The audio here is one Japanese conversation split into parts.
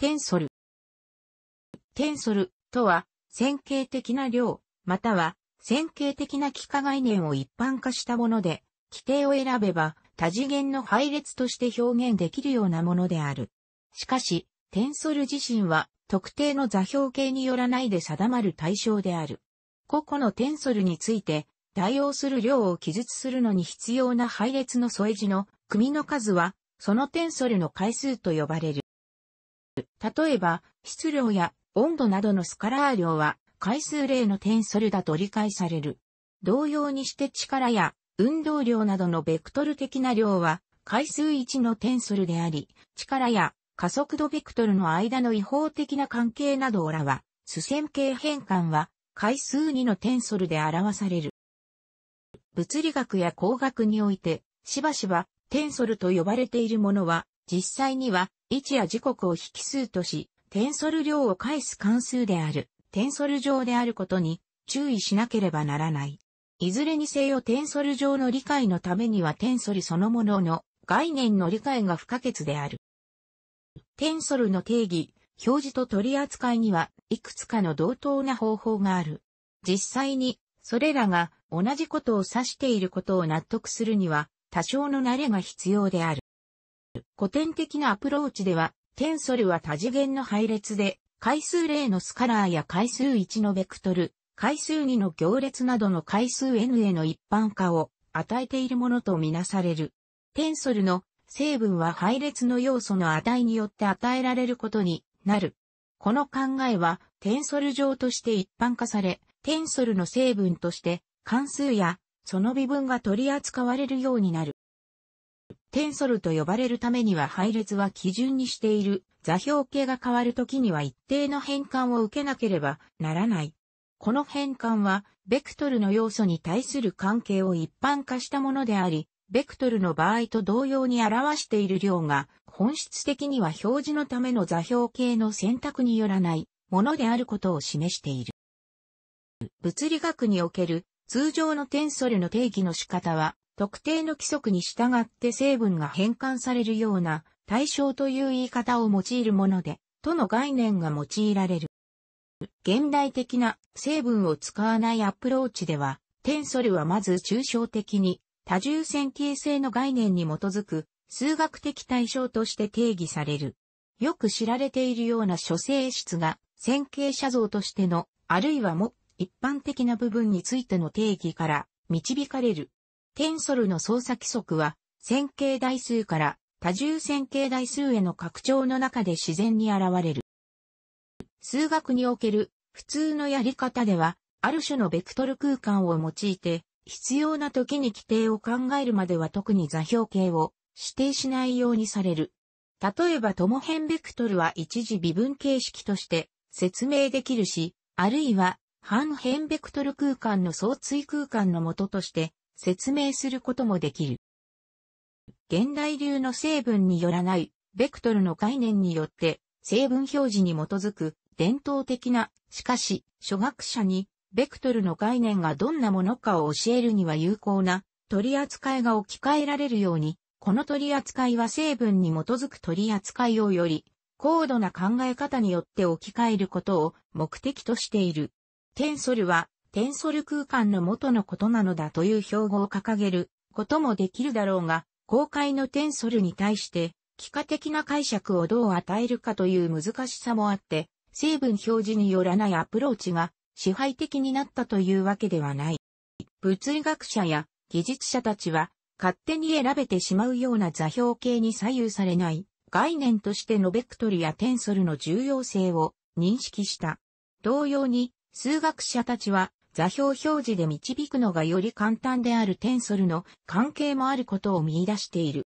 テンソル。テンソルとは、線形的な量、または線形的な幾何概念を一般化したもので、規定を選べば多次元の配列として表現できるようなものである。しかし、テンソル自身は特定の座標系によらないで定まる対象である。個々のテンソルについて、対応する量を記述するのに必要な配列の添え字の組の数は、そのテンソルの回数と呼ばれる。例えば、質量や温度などのスカラー量は、回数例のテンソルだと理解される。同様にして力や運動量などのベクトル的な量は、回数1のテンソルであり、力や加速度ベクトルの間の違法的な関係などらは、主線形変換は、回数2のテンソルで表される。物理学や工学において、しばしばテンソルと呼ばれているものは、実際には位置や時刻を引数とし、テンソル量を返す関数である、テンソル上であることに注意しなければならない。いずれにせよテンソル上の理解のためにはテンソルそのものの概念の理解が不可欠である。テンソルの定義、表示と取り扱いにはいくつかの同等な方法がある。実際にそれらが同じことを指していることを納得するには多少の慣れが必要である。古典的なアプローチでは、テンソルは多次元の配列で、回数例のスカラーや回数1のベクトル、回数2の行列などの回数 n への一般化を与えているものとみなされる。テンソルの成分は配列の要素の値によって与えられることになる。この考えは、テンソル上として一般化され、テンソルの成分として、関数や、その微分が取り扱われるようになる。テンソルと呼ばれるためには配列は基準にしている座標系が変わるときには一定の変換を受けなければならない。この変換は、ベクトルの要素に対する関係を一般化したものであり、ベクトルの場合と同様に表している量が、本質的には表示のための座標系の選択によらないものであることを示している。物理学における通常のテンソルの定義の仕方は、特定の規則に従って成分が変換されるような対象という言い方を用いるもので、との概念が用いられる。現代的な成分を使わないアプローチでは、テンソルはまず抽象的に多重線形性の概念に基づく数学的対象として定義される。よく知られているような諸性質が線形写像としての、あるいはも一般的な部分についての定義から導かれる。テンソルの操作規則は、線形代数から多重線形代数への拡張の中で自然に現れる。数学における普通のやり方では、ある種のベクトル空間を用いて、必要な時に規定を考えるまでは特に座標形を指定しないようにされる。例えば、トモヘンベクトルは一時微分形式として説明できるし、あるいは、半辺ベクトル空間の相対空間のととして説明することもできる。現代流の成分によらない、ベクトルの概念によって、成分表示に基づく伝統的な、しかし、初学者に、ベクトルの概念がどんなものかを教えるには有効な取り扱いが置き換えられるように、この取り扱いは成分に基づく取り扱いをより高度な考え方によって置き換えることを目的としている。テンソルはテンソル空間の元のことなのだという標語を掲げることもできるだろうが、公開のテンソルに対して、幾何的な解釈をどう与えるかという難しさもあって、成分表示によらないアプローチが支配的になったというわけではない。物理学者や技術者たちは勝手に選べてしまうような座標系に左右されない概念としてのベクトルやテンソルの重要性を認識した。同様に数学者たちは座標表示で導くのがより簡単であるテンソルの関係もあることを見出している。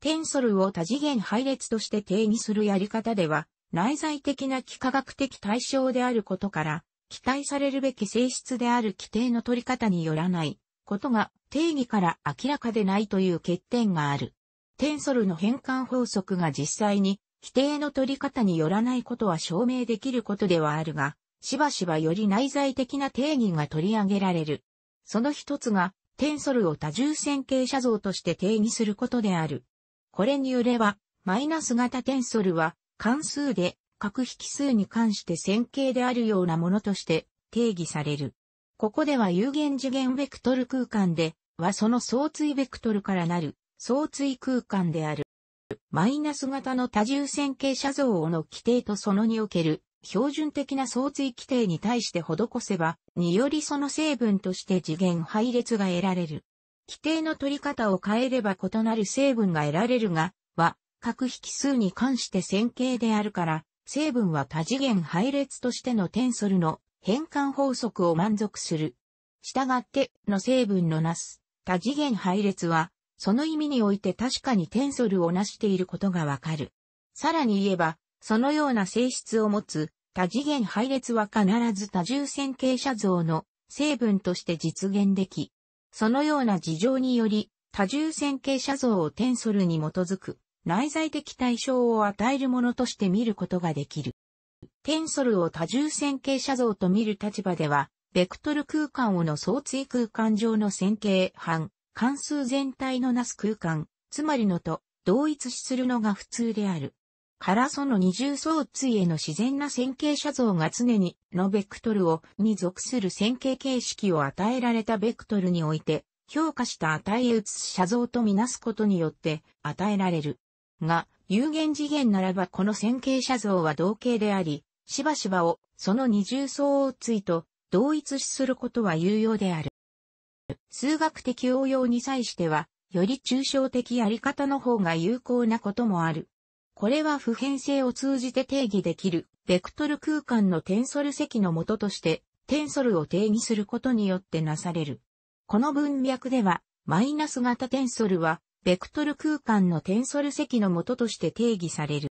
テンソルを多次元配列として定義するやり方では、内在的な幾何学的対象であることから、期待されるべき性質である規定の取り方によらないことが定義から明らかでないという欠点がある。テンソルの変換法則が実際に規定の取り方によらないことは証明できることではあるが、しばしばより内在的な定義が取り上げられる。その一つが、テンソルを多重線形写像として定義することである。これによれば、マイナス型テンソルは、関数で、各引数に関して線形であるようなものとして定義される。ここでは有限次元ベクトル空間で、はその相対ベクトルからなる相対空間である。マイナス型の多重線形写像の規定とそのにおける標準的な相対規定に対して施せば、によりその成分として次元配列が得られる。規定の取り方を変えれば異なる成分が得られるが、は、各引数に関して線形であるから、成分は多次元配列としてのテンソルの変換法則を満足する。したがっての成分のなす多次元配列は、その意味において確かにテンソルをなしていることがわかる。さらに言えば、そのような性質を持つ多次元配列は必ず多重線形写像の成分として実現でき、そのような事情により多重線形写像をテンソルに基づく内在的対象を与えるものとして見ることができる。テンソルを多重線形写像と見る立場では、ベクトル空間をの相対空間上の線形半、関数全体のなす空間、つまりのと同一視するのが普通である。からその二重層対への自然な線形写像が常にのベクトルをに属する線形形式を与えられたベクトルにおいて評価した値へ移す写像とみなすことによって与えられる。が、有限次元ならばこの線形写像は同型であり、しばしばをその二重層対と同一視することは有用である。数学的応用に際しては、より抽象的やり方の方が有効なこともある。これは普遍性を通じて定義できる、ベクトル空間のテンソル積のもとして、テンソルを定義することによってなされる。この文脈では、マイナス型テンソルは、ベクトル空間のテンソル積の元として定義される。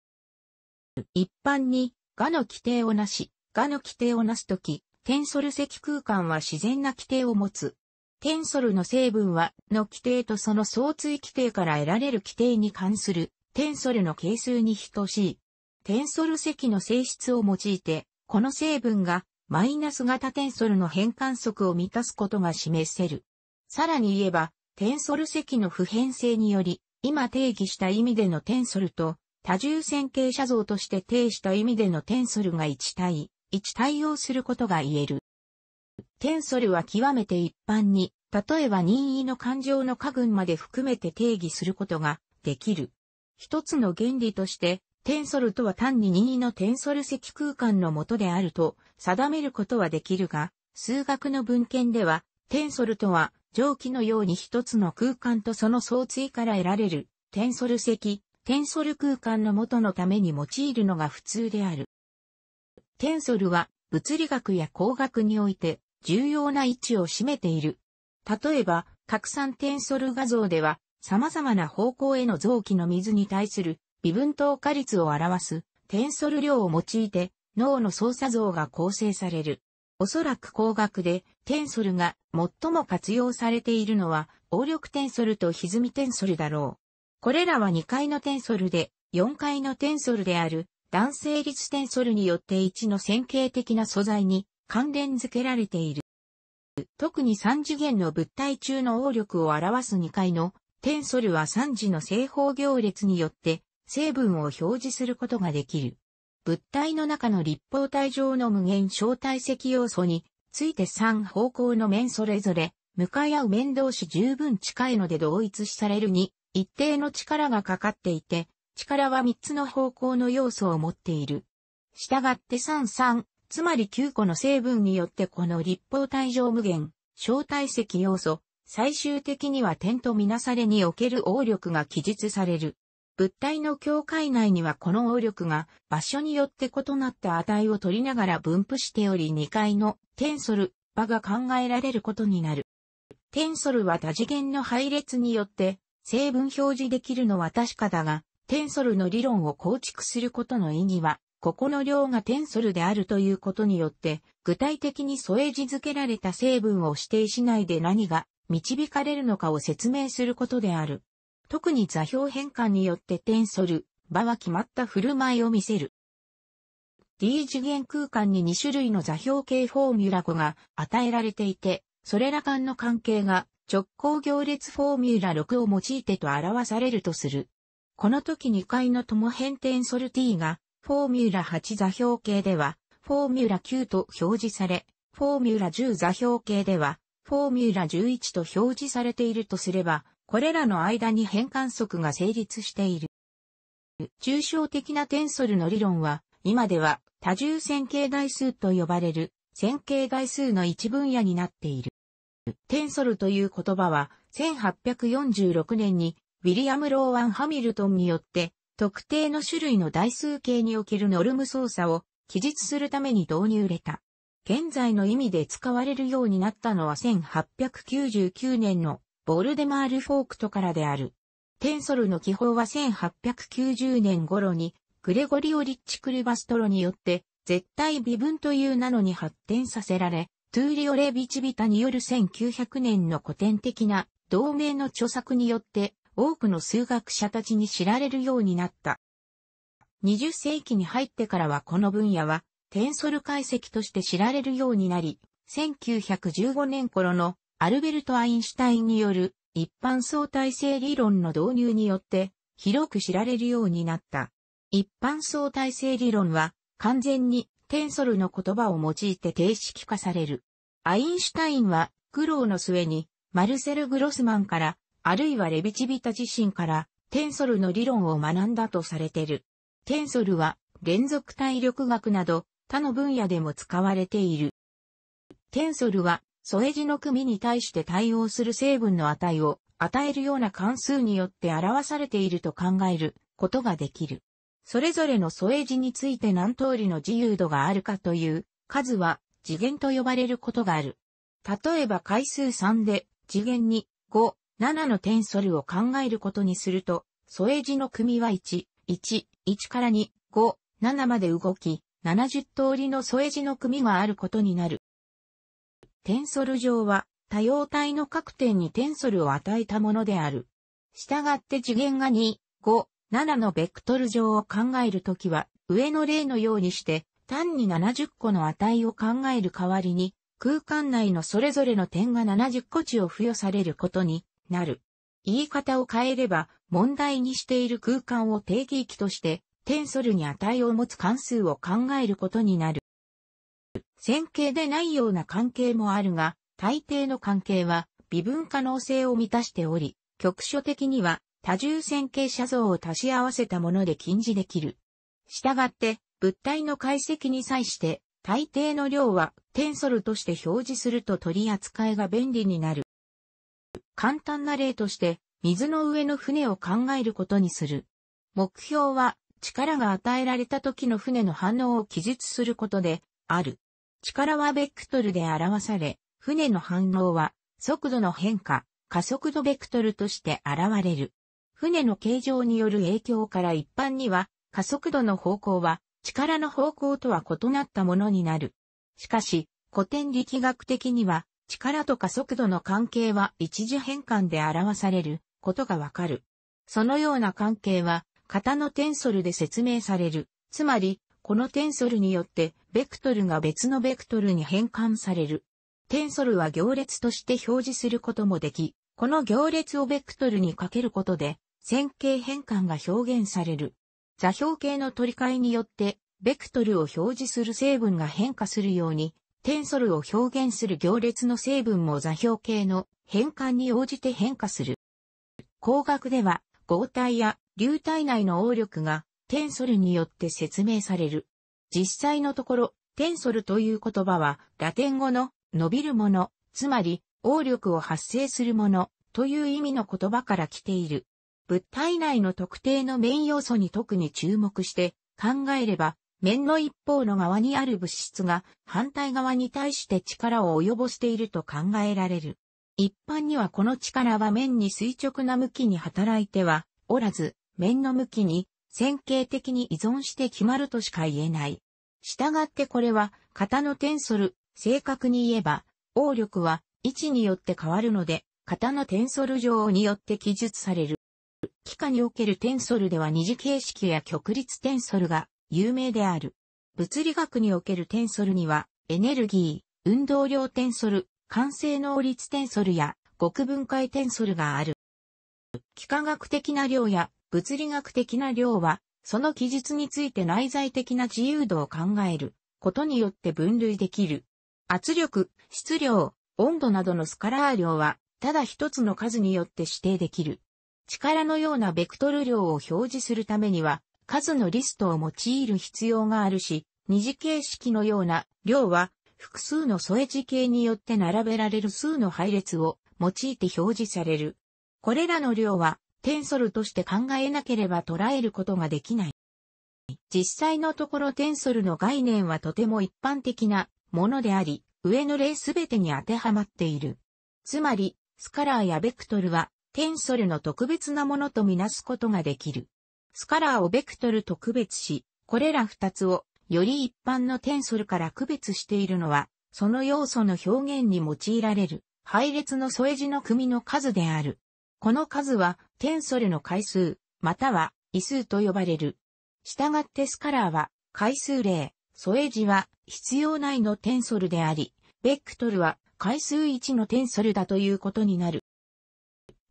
一般に、がの規定をなし、がの規定をなすとき、テンソル積空間は自然な規定を持つ。テンソルの成分は、の規定とその相対規定から得られる規定に関するテンソルの係数に等しい。テンソル積の性質を用いて、この成分がマイナス型テンソルの変換則を満たすことが示せる。さらに言えば、テンソル積の普遍性により、今定義した意味でのテンソルと、多重線形写像として定した意味でのテンソルが一対、一対応することが言える。テンソルは極めて一般に、例えば任意の感情の下群まで含めて定義することができる。一つの原理として、テンソルとは単に任意のテンソル積空間のもとであると定めることはできるが、数学の文献では、テンソルとは蒸気のように一つの空間とその相対から得られるテンソル積、テンソル空間のもとのために用いるのが普通である。テンソルは物理学や工学において重要な位置を占めている。例えば、拡散テンソル画像では、様々な方向への臓器の水に対する微分等化率を表すテンソル量を用いて脳の操作像が構成される。おそらく工学でテンソルが最も活用されているのは、応力テンソルと歪みテンソルだろう。これらは2階のテンソルで、4階のテンソルである、男性率テンソルによって1の線形的な素材に関連づけられている。特に3次元の物体中の応力を表す2階のテンソルは3次の正方行列によって成分を表示することができる。物体の中の立方体上の無限小体積要素について3方向の面それぞれ向かい合う面同士十分近いので同一視されるに一定の力がかかっていて力は3つの方向の要素を持っている。したがって33、つまり9個の成分によってこの立方体上無限小体積要素最終的には点とみなされにおける応力が記述される。物体の境界内にはこの応力が場所によって異なった値を取りながら分布しており2階のテンソル場が考えられることになる。テンソルは多次元の配列によって成分表示できるのは確かだが、テンソルの理論を構築することの意義は、ここの量がテンソルであるということによって、具体的に添え字付けられた成分を指定しないで何が導かれるのかを説明することである。特に座標変換によって転ソル、場は決まった振る舞いを見せる。D 次元空間に2種類の座標系フォーミュラ5が与えられていて、それら間の関係が直行行列フォーミュラ6を用いてと表されるとする。この時2階の共変転ソル T がフォーミュラ8座標系ではフォーミュラ9と表示され、フォーミュラ10座標系ではフォーミュラ11と表示されているとすれば、これらの間に変換則が成立している。抽象的なテンソルの理論は、今では多重線形代数と呼ばれる線形代数の一分野になっている。テンソルという言葉は、1846年にウィリアム・ローワン・ハミルトンによって、特定の種類の代数形におけるノルム操作を記述するために導入れた。現在の意味で使われるようになったのは1899年のボルデマールフォークトからである。テンソルの記法は1890年頃にグレゴリオ・リッチ・クルバストロによって絶対微分という名のに発展させられ、トゥーリオ・レビチビタによる1900年の古典的な同盟の著作によって多くの数学者たちに知られるようになった。20世紀に入ってからはこの分野はテンソル解析として知られるようになり、1915年頃のアルベルト・アインシュタインによる一般相対性理論の導入によって広く知られるようになった。一般相対性理論は完全にテンソルの言葉を用いて定式化される。アインシュタインは苦労の末にマルセル・グロスマンからあるいはレビチビタ自身からテンソルの理論を学んだとされている。テンソルは連続体力学など他の分野でも使われている。テンソルは、添え字の組に対して対応する成分の値を与えるような関数によって表されていると考えることができる。それぞれの添え字について何通りの自由度があるかという数は次元と呼ばれることがある。例えば回数3で次元に5、7のテンソルを考えることにすると、添え字の組は1、1、1から2、5、7まで動き、70通りの添え字の組があることになる。テンソル上は多様体の各点にテンソルを与えたものである。したがって次元が2、5、7のベクトル上を考えるときは、上の例のようにして、単に70個の値を考える代わりに、空間内のそれぞれの点が70個値を付与されることになる。言い方を変えれば、問題にしている空間を定義域として、テンソルに値を持つ関数を考えることになる。線形でないような関係もあるが、大抵の関係は微分可能性を満たしており、局所的には多重線形写像を足し合わせたもので禁じできる。したがって、物体の解析に際して、大抵の量はテンソルとして表示すると取り扱いが便利になる。簡単な例として、水の上の船を考えることにする。目標は力が与えられた時の船の反応を記述することで、ある。力はベクトルで表され、船の反応は、速度の変化、加速度ベクトルとして現れる。船の形状による影響から一般には、加速度の方向は、力の方向とは異なったものになる。しかし、古典力学的には、力と加速度の関係は一時変換で表されることがわかる。そのような関係は、型のテンソルで説明される。つまり、このテンソルによって、ベクトルが別のベクトルに変換される。テンソルは行列として表示することもでき、この行列をベクトルにかけることで、線形変換が表現される。座標系の取り替えによって、ベクトルを表示する成分が変化するように、テンソルを表現する行列の成分も座標系の変換に応じて変化する。工学では、合体や流体内の応力がテンソルによって説明される。実際のところ、テンソルという言葉は、ラテン語の伸びるもの、つまり、応力を発生するもの、という意味の言葉から来ている。物体内の特定の面要素に特に注目して考えれば、面の一方の側にある物質が反対側に対して力を及ぼしていると考えられる。一般にはこの力は面に垂直な向きに働いてはおらず、面の向きに線形的に依存して決まるとしか言えない。したがってこれは型のテンソル、正確に言えば、応力は位置によって変わるので、型のテンソル上によって記述される。機械におけるテンソルでは二次形式や極率テンソルが有名である。物理学におけるテンソルには、エネルギー、運動量テンソル、完成能率テンソルや極分解テンソルがある。幾何学的な量や物理学的な量は、その記述について内在的な自由度を考えることによって分類できる。圧力、質量、温度などのスカラー量は、ただ一つの数によって指定できる。力のようなベクトル量を表示するためには、数のリストを用いる必要があるし、二次形式のような量は複数の添え字形によって並べられる数の配列を用いて表示される。これらの量は、テンソルとして考えなければ捉えることができない。実際のところテンソルの概念はとても一般的なものであり、上の例すべてに当てはまっている。つまり、スカラーやベクトルは、テンソルの特別なものとみなすことができる。スカラーをベクトル特別し、これら二つをより一般のテンソルから区別しているのは、その要素の表現に用いられる配列の添え字の組の数である。この数は、テンソルの回数、または、異数と呼ばれる。したがってスカラーは、回数例、添え字は、必要ないのテンソルであり、ベクトルは、回数1のテンソルだということになる。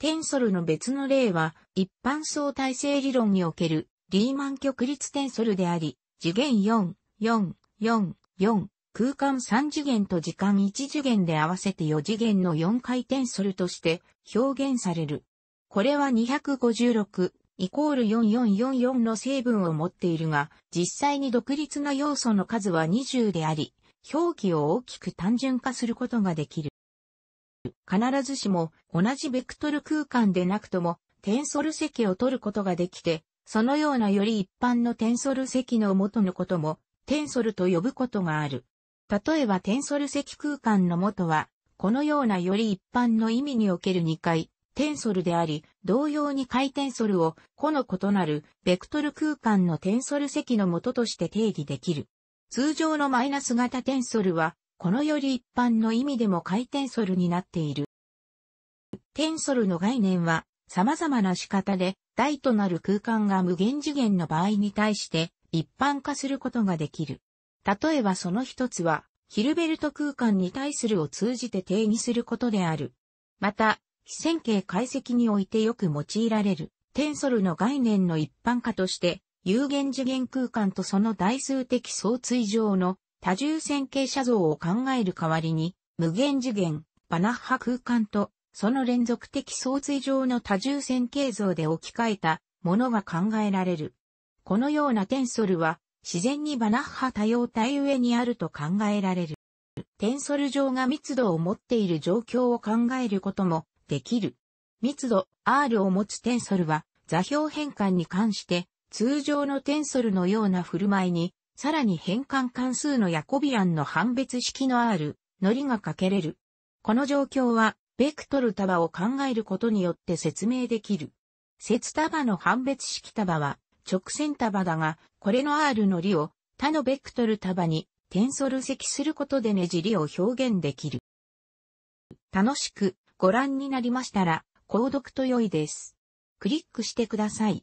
テンソルの別の例は、一般相対性理論における、リーマン極率テンソルであり、次元4、4、4、4、空間3次元と時間1次元で合わせて4次元の4回転ソルとして表現される。これは256イコール4444の成分を持っているが、実際に独立な要素の数は20であり、表記を大きく単純化することができる。必ずしも同じベクトル空間でなくとも、テンソル積を取ることができて、そのようなより一般のテンソル積の元のことも、テンソルと呼ぶことがある。例えばテンソル積空間の元は、このようなより一般の意味における2回、テンソルであり、同様に回転ソルを、個の異なる、ベクトル空間のテンソル積の元として定義できる。通常のマイナス型テンソルは、このより一般の意味でも回転ソルになっている。テンソルの概念は、様々な仕方で、大となる空間が無限次元の場合に対して一般化することができる。例えばその一つは、ヒルベルト空間に対するを通じて定義することである。また、非線形解析においてよく用いられる、テンソルの概念の一般化として、有限次元空間とその代数的相対上の多重線形写像を考える代わりに、無限次元、バナッハ空間とその連続的相対上の多重線形像で置き換えたものが考えられる。このようなテンソルは自然にバナッハ多様体上にあると考えられる。テンソル上が密度を持っている状況を考えることもできる。密度 R を持つテンソルは座標変換に関して通常のテンソルのような振る舞いにさらに変換関数のヤコビアンの判別式の R のりがかけれる。この状況はベクトル束を考えることによって説明できる。節束の判別式束は直線束だが、これの R の理を他のベクトル束に転ソル積することでねじりを表現できる。楽しくご覧になりましたら、購読と良いです。クリックしてください。